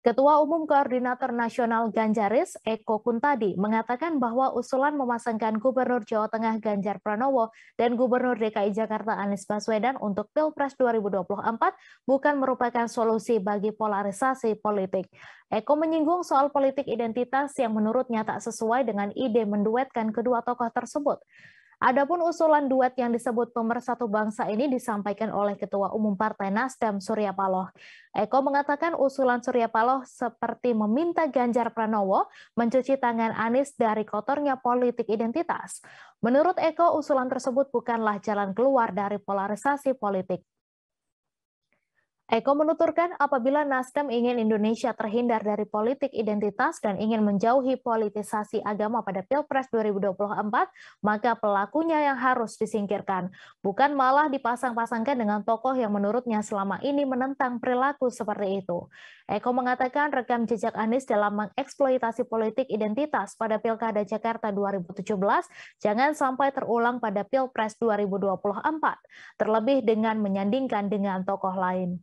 Ketua Umum Koordinator Nasional Ganjaris, Eko Kuntadi, mengatakan bahwa usulan memasangkan Gubernur Jawa Tengah Ganjar Pranowo dan Gubernur DKI Jakarta Anies Baswedan untuk Pilpres 2024 bukan merupakan solusi bagi polarisasi politik. Eko menyinggung soal politik identitas yang menurutnya tak sesuai dengan ide menduetkan kedua tokoh tersebut. Adapun usulan duet yang disebut pemersatu bangsa ini disampaikan oleh Ketua Umum Partai Nasdem Surya Paloh. Eko mengatakan usulan Surya Paloh seperti meminta Ganjar Pranowo mencuci tangan Anies dari kotornya politik identitas. Menurut Eko, usulan tersebut bukanlah jalan keluar dari polarisasi politik. Eko menuturkan apabila Nasdem ingin Indonesia terhindar dari politik identitas dan ingin menjauhi politisasi agama pada Pilpres 2024, maka pelakunya yang harus disingkirkan, bukan malah dipasang-pasangkan dengan tokoh yang menurutnya selama ini menentang perilaku seperti itu. Eko mengatakan rekam jejak Anies dalam mengeksploitasi politik identitas pada Pilkada Jakarta 2017 jangan sampai terulang pada Pilpres 2024, terlebih dengan menyandingkan dengan tokoh lain.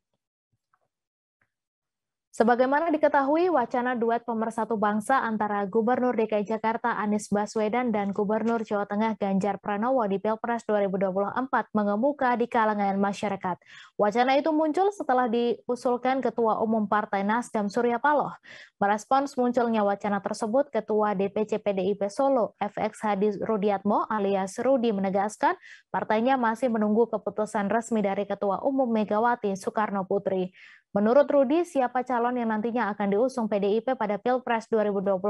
Sebagaimana diketahui, wacana duet pemersatu bangsa antara Gubernur DKI Jakarta Anies Baswedan dan Gubernur Jawa Tengah Ganjar Pranowo di Pilpres 2024 mengemuka di kalangan masyarakat. Wacana itu muncul setelah diusulkan Ketua Umum Partai Nasdem Surya Paloh. Merespons munculnya wacana tersebut, Ketua DPC PDIP Solo FX Hadi Rudiatmo alias Rudi menegaskan partainya masih menunggu keputusan resmi dari Ketua Umum Megawati Soekarno Putri. Menurut Rudi, siapa calon yang nantinya akan diusung PDIP pada Pilpres 2024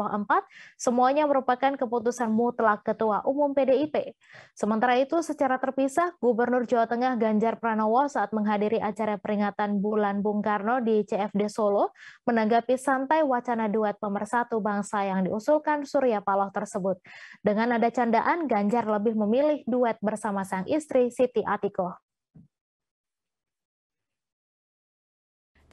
semuanya merupakan keputusan mutlak Ketua Umum PDIP. Sementara itu, secara terpisah, Gubernur Jawa Tengah Ganjar Pranowo saat menghadiri acara peringatan Bulan Bung Karno di CFD Solo menanggapi santai wacana duet pemersatu bangsa yang diusulkan Surya Paloh tersebut. Dengan ada candaan, Ganjar lebih memilih duet bersama sang istri Siti Atikoh.